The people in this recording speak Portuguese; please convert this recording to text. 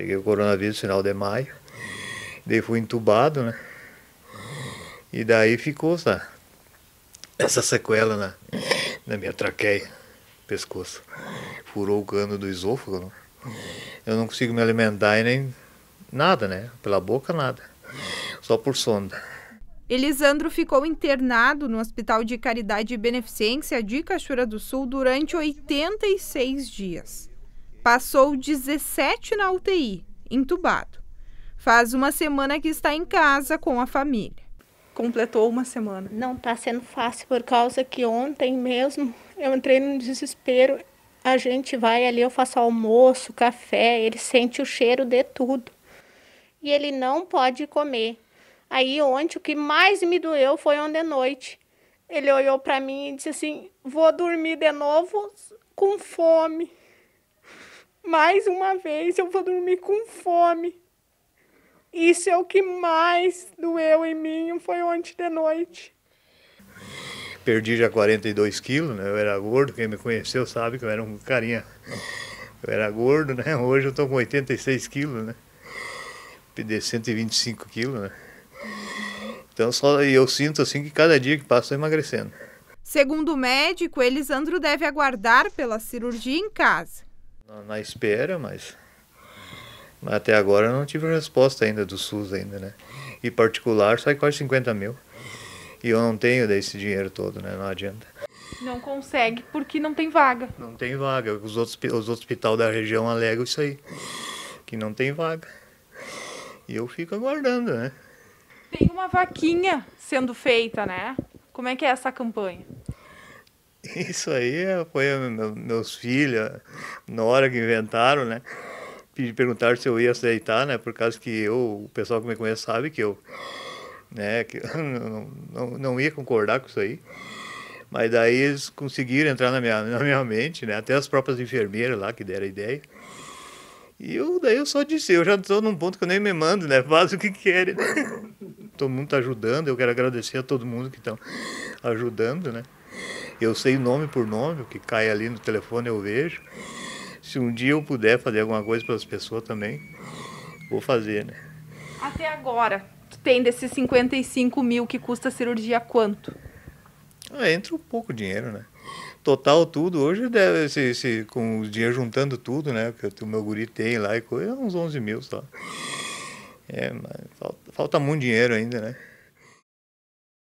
Peguei o coronavírus no final de maio. Daí fui entubado, né? E daí ficou essa, essa sequela na, na minha traqueia, pescoço. Furou o cano do esôfago. Né? Eu não consigo me alimentar e nem nada, né? Pela boca, nada. Só por sonda. Elisandro ficou internado no Hospital de Caridade e Beneficência de Cachoeira do Sul durante 86 dias. Passou 17 na UTI, entubado. Faz uma semana que está em casa com a família. Completou uma semana. Não está sendo fácil por causa que ontem mesmo eu entrei num desespero. A gente vai ali, eu faço almoço, café, ele sente o cheiro de tudo. E ele não pode comer. Aí ontem o que mais me doeu foi ontem à noite. Ele olhou para mim e disse assim: "Vou dormir de novo com fome". Mais uma vez eu vou dormir com fome. Isso é o que mais doeu em mim, foi ontem de noite. Perdi já 42 quilos, né? Eu era gordo, quem me conheceu sabe que eu era um carinha. Eu era gordo, né? Hoje eu tô com 86 quilos, né? Perdi 125 quilos, né? Então só eu sinto assim que cada dia que passa estou emagrecendo. Segundo o médico, Elisandro deve aguardar pela cirurgia em casa na, na espera, mas até agora eu não tive resposta ainda do SUS ainda, né? E particular sai quase 50 mil. E eu não tenho desse dinheiro todo, né? Não adianta. Não consegue porque não tem vaga. Não tem vaga. Os outros os hospital da região alegam isso aí. Que não tem vaga. E eu fico aguardando, né? Tem uma vaquinha sendo feita, né? Como é que é essa campanha? Isso aí foi meus filhos, na hora que inventaram, né? Perguntaram se eu ia aceitar, né? Por causa que eu, o pessoal que me conhece sabe que eu, né? Que eu não, não, não ia concordar com isso aí. Mas daí eles conseguiram entrar na minha, na minha mente, né? Até as próprias enfermeiras lá que deram a ideia. E eu, daí eu só disse, eu já estou num ponto que eu nem me mando, né? Faz o que querem. Né? Todo mundo está ajudando, eu quero agradecer a todo mundo que estão ajudando, né? Eu sei nome por nome, o que cai ali no telefone eu vejo. Se um dia eu puder fazer alguma coisa para as pessoas também, vou fazer, né? Até agora, tu tem desses 55 mil que custa a cirurgia quanto? É, entra um pouco dinheiro, né? Total tudo, hoje deve, se, se, com o dinheiro juntando tudo, né? Que o meu guri tem lá e coisa, é uns 11 mil só. É, mas falta, falta muito dinheiro ainda, né?